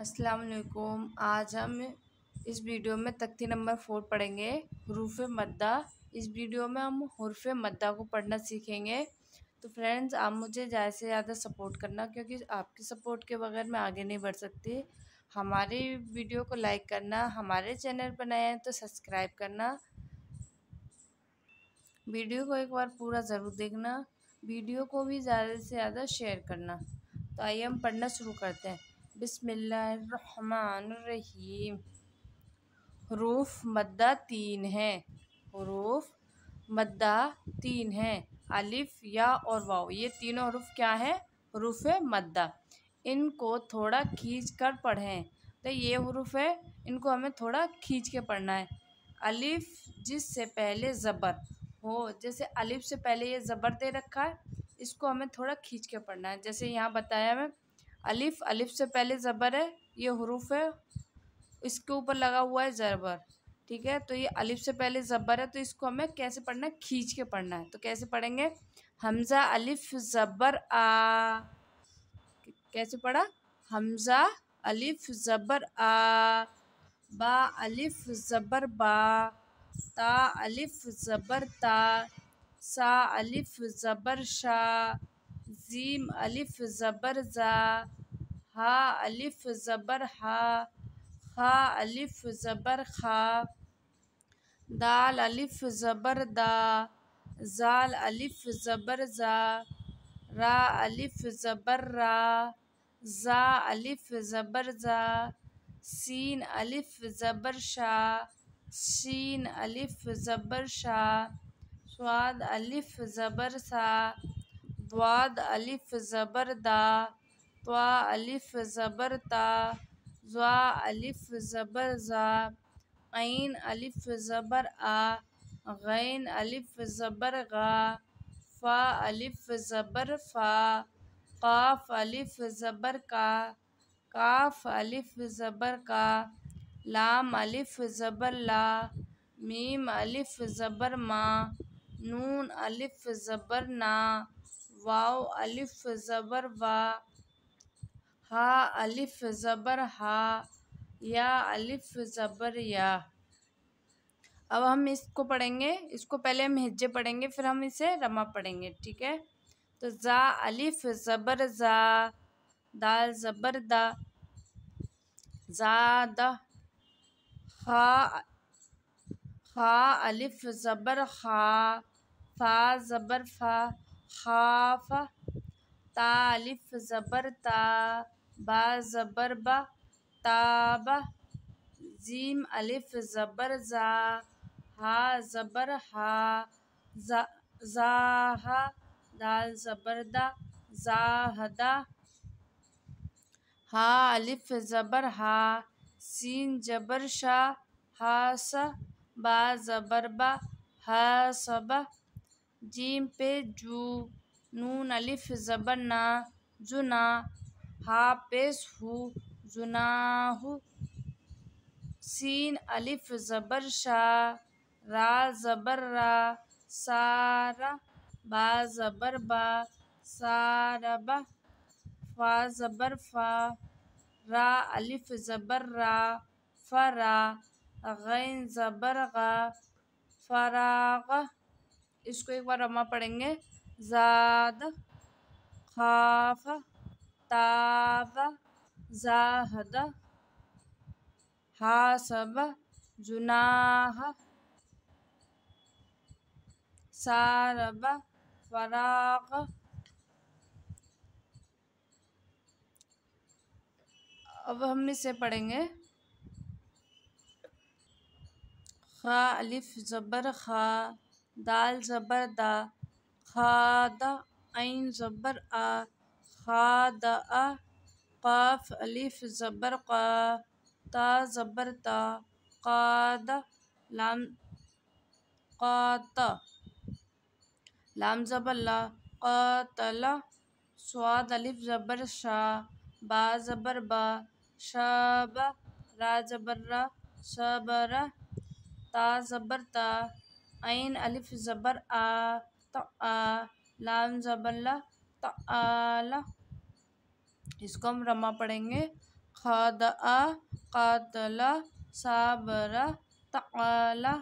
अस्सलाम आज हम इस वीडियो में तख्ती नंबर फोर पढ़ेंगे हरूफ मद्दा इस वीडियो में हम हरूफ मद्दा को पढ़ना सीखेंगे तो फ्रेंड्स आप मुझे ज़्यादा से ज़्यादा सपोर्ट करना क्योंकि आपकी सपोर्ट के बगैर मैं आगे नहीं बढ़ सकती हमारी वीडियो को लाइक करना हमारे चैनल पर नए हैं तो सब्सक्राइब करना वीडियो को एक बार पूरा ज़रूर देखना वीडियो को भी ज़्यादा से ज़्यादा शेयर करना तो आइए हम पढ़ना शुरू करते हैं बिसमीम हरूफ मद्दा तीन हैं हरूफ मद्दा तीन हैं अलिफ या और वाओ ये तीनों हरूफ क्या हैं हरूफ मद्दा इनको थोड़ा खींच कर पढ़ें तो ये हरूफ है इनको हमें थोड़ा खींच के पढ़ना है अलिफ जिससे पहले ज़बर हो जैसे अलिफ से पहले ये ज़बर दे रखा है इसको हमें थोड़ा खींच के पढ़ना है जैसे यहाँ बताया मैं अलिफ़ अलिफ़ से पहले ज़बर है ये हरूफ है इसके ऊपर लगा हुआ है ज़बर ठीक है तो ये अलिफ से पहले ज़बर है तो इसको हमें कैसे पढ़ना है खींच के पढ़ना है तो कैसे पढ़ेंगे हमज़ा अलिफ ज़बर आ कैसे पढ़ा हमज़ा अलिफ ज़बर आ बा अलिफ ज़बर बा ता अलिफ ज़बर ता सा अलिफ ज़बर शाह زيم ألف زبر زا ها ألف زبر ها خا ألف زبر خا دال ألف زبر دا زال ألف زبر زا را ألف زبر را زا ألف زبر زا سين ألف زبر شا سين ألف زبر شا سواد ألف زبر سا द्वाद अलिफ़ ज़बर दा त्वा अलिफ़ ज़बर ता ज़ा अलिफ़ ज़बर ज़ा ऐन अलिफ़ ज़बर आ गैन अलिफ़ ज़बर गा फ़ा अलिफ़ ज़बर फ़ा काफ़ अलिफ़ ज़बर का काफ़ अलिफ़ ज़बर का लाम अलिफ़ ज़बर ला मीम अलिफ़ ज़बर मा नून अलिफ़ ज़बर ना वाव अलिफ ज़बर वा हा अलिफ ज़बर हा या अलिफ ज़बर या अब हम इसको पढ़ेंगे इसको पहले हम हिज्जे पढ़ेंगे फिर हम इसे रमा पढ़ेंगे ठीक है तो ज़ा अलिफ ज़बर ज़ा दाल ज़बर दा ज़ा द खा खा अलिफ ज़बर खा फा ज़बर फ़ा हाफ तालिफ ज़बर ता बा ज़बर बा ताब जीम अलिफ ज़बर ज़ा हा ज़बर हा जा जाहा दाल ज़बरदा जाहदा हा अलिफ ज़बर हा सीन जबर शाह हा स बा ज़बर बा हा सबा جیم پہ جو نون الف زبر نا جنا ہا پیش ہو جناح سین الف زبر شا را زبر را سارا با زبر با ساربا فا زبر فا را الف زبر را فرا غین زبر غا فراغ इसको एक बार रमा पढ़ेंगे ज़ाद खाफ ताब जाहद हासब जुनाह सारब फराक अब हम इसे पढ़ेंगे खा अलिफ ज़बर खा दाल ज़बर दा खाद ऐन ज़बर आ खाद आ काफ अलिफ ज़बर का ता ज़बर ता काद लाम कात लाम ज़बर ला कातला स्वाद अलिफ ज़बर शाह बा ज़बर बा शब रा ज़बर रा शबर ता ज़बर ता ऐन अलिफ ज़बर आ आ लाम ज़बरला तो आला इसको हम रमा पढ़ेंगे खाद आ कातला साबरा तला